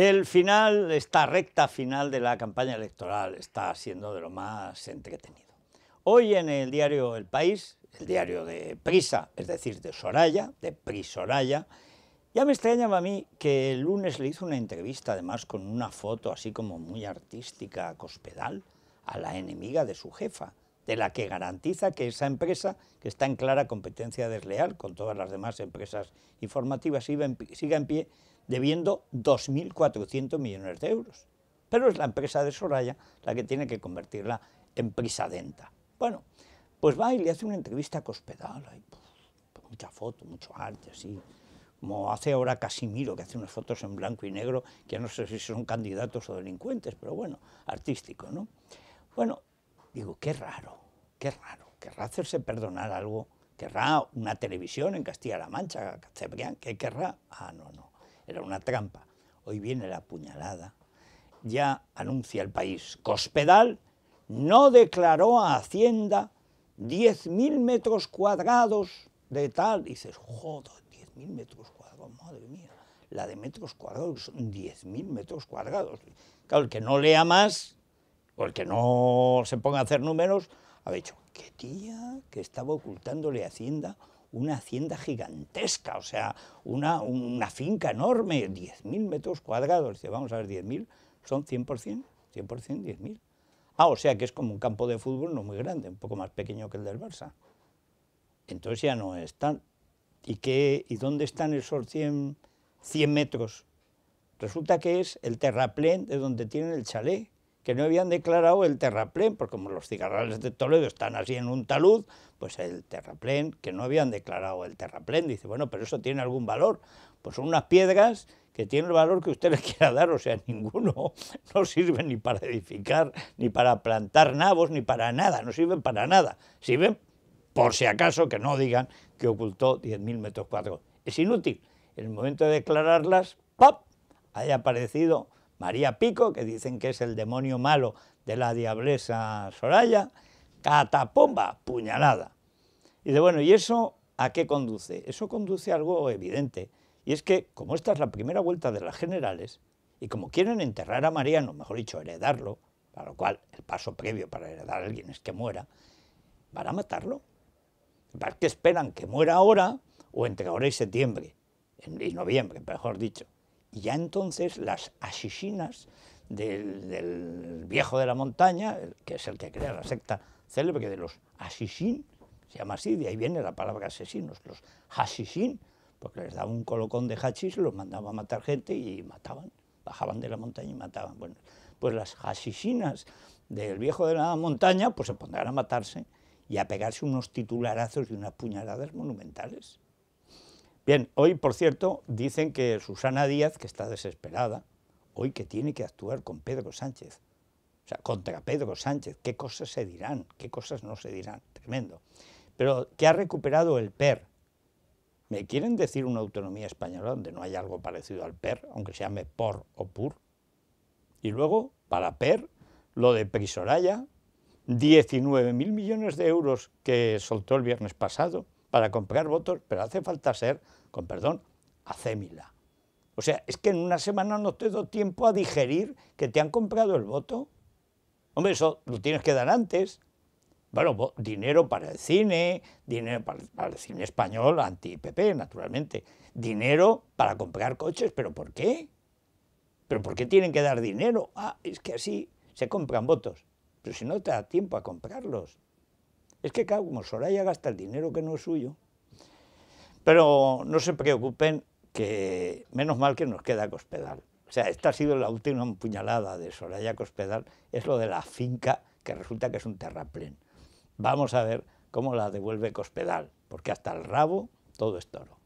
El final, esta recta final de la campaña electoral está siendo de lo más entretenido. Hoy en el diario El País, el diario de Prisa, es decir, de Soraya, de Soraya, ya me extrañaba a mí que el lunes le hizo una entrevista, además con una foto así como muy artística, cospedal, a la enemiga de su jefa, de la que garantiza que esa empresa, que está en clara competencia desleal con todas las demás empresas informativas, siga en, pie debiendo 2.400 millones de euros. Pero es la empresa de Soraya la que tiene que convertirla en Prisadenta. Bueno, pues va y le hace una entrevista a Cospedal, hay mucha foto, mucho arte, así, como hace ahora Casimiro, que hace unas fotos en blanco y negro, que no sé si son candidatos o delincuentes, pero bueno, artístico, ¿no? Bueno, Digo, qué raro, qué raro. Querrá hacerse perdonar algo, querrá una televisión en Castilla-La Mancha, que ¿qué querrá? Ah, no, no, era una trampa. Hoy viene la puñalada. Ya anuncia el país, Cospedal no declaró a Hacienda 10.000 metros cuadrados de tal. Y dices, joder, 10.000 metros cuadrados, madre mía. La de metros cuadrados son 10.000 metros cuadrados. Claro, el que no lea más el que no se ponga a hacer números, ha dicho, qué tía que estaba ocultándole Hacienda una hacienda gigantesca, o sea, una, finca enorme, 10.000 metros cuadrados. Dice, vamos a ver, 10.000 son 100%, 100%, 10.000. Ah, o sea que es como un campo de fútbol no muy grande, un poco más pequeño que el del Barça. Entonces ya no están. ¿Y, qué, y dónde están esos 100, 100 metros? Resulta que es el terraplén de donde tienen el chalet que no habían declarado el terraplén, porque como los cigarrales de Toledo están así en un talud, pues el terraplén, que no habían declarado el terraplén, dice, bueno, pero eso tiene algún valor. Pues son unas piedras que tienen el valor que usted le quiera dar, o sea, ninguno, no sirven ni para edificar, ni para plantar nabos, ni para nada, no sirven para nada. Sirven, por si acaso, que no digan que ocultó 10.000 metros cuadrados. Es inútil. En el momento de declararlas, ¡pap! haya aparecido María Pico, que dicen que es el demonio malo de la diablesa Soraya, catapomba, puñalada. Y de bueno, ¿y eso a qué conduce? Eso conduce a algo evidente, y es que como esta es la primera vuelta de las generales, y como quieren enterrar a Mariano, mejor dicho, heredarlo, para lo cual el paso previo para heredar a alguien es que muera, van a matarlo. Para que esperan que muera ahora o entre ahora y septiembre, y noviembre, mejor dicho. Y ya entonces las asesinas del, viejo de la montaña, que es el que crea la secta célebre de los asesín, se llama así, de ahí viene la palabra asesinos, los asesín, porque les daba un colocón de hachís, los mandaba a matar gente y mataban, bajaban de la montaña y mataban. Bueno, pues las asesinas del viejo de la montaña pues se pondrán a matarse y a pegarse unos titularazos y unas puñaladas monumentales. Bien, hoy, por cierto, dicen que Susana Díaz, que está desesperada, hoy que tiene que actuar con Pedro Sánchez, o sea, contra Pedro Sánchez, qué cosas se dirán, qué cosas no se dirán, tremendo. Pero que ha recuperado el PER. ¿Me quieren decir una autonomía española donde no hay algo parecido al PER, aunque se llame POR o PUR? Y luego, para PER, lo de Prisoraya, 19.000 millones de euros que soltó el viernes pasado, para comprar votos, pero hace falta ser, con perdón, acémila. O sea, es que en una semana no te doy tiempo a digerir que te han comprado el voto. Hombre, eso lo tienes que dar antes. Bueno, dinero para el cine, dinero para, el cine español, anti-PP, naturalmente. Dinero para comprar coches, pero ¿por qué? ¿Pero por qué tienen que dar dinero? Ah, es que así se compran votos. Pero si no te da tiempo a comprarlos. Es que claro, como Soraya gasta el dinero que no es suyo, pero no se preocupen que menos mal que nos queda Cospedal. O sea, esta ha sido la última empuñalada de Soraya Cospedal, es lo de la finca que resulta que es un terraplén. Vamos a ver cómo la devuelve Cospedal, porque hasta el rabo todo es toro.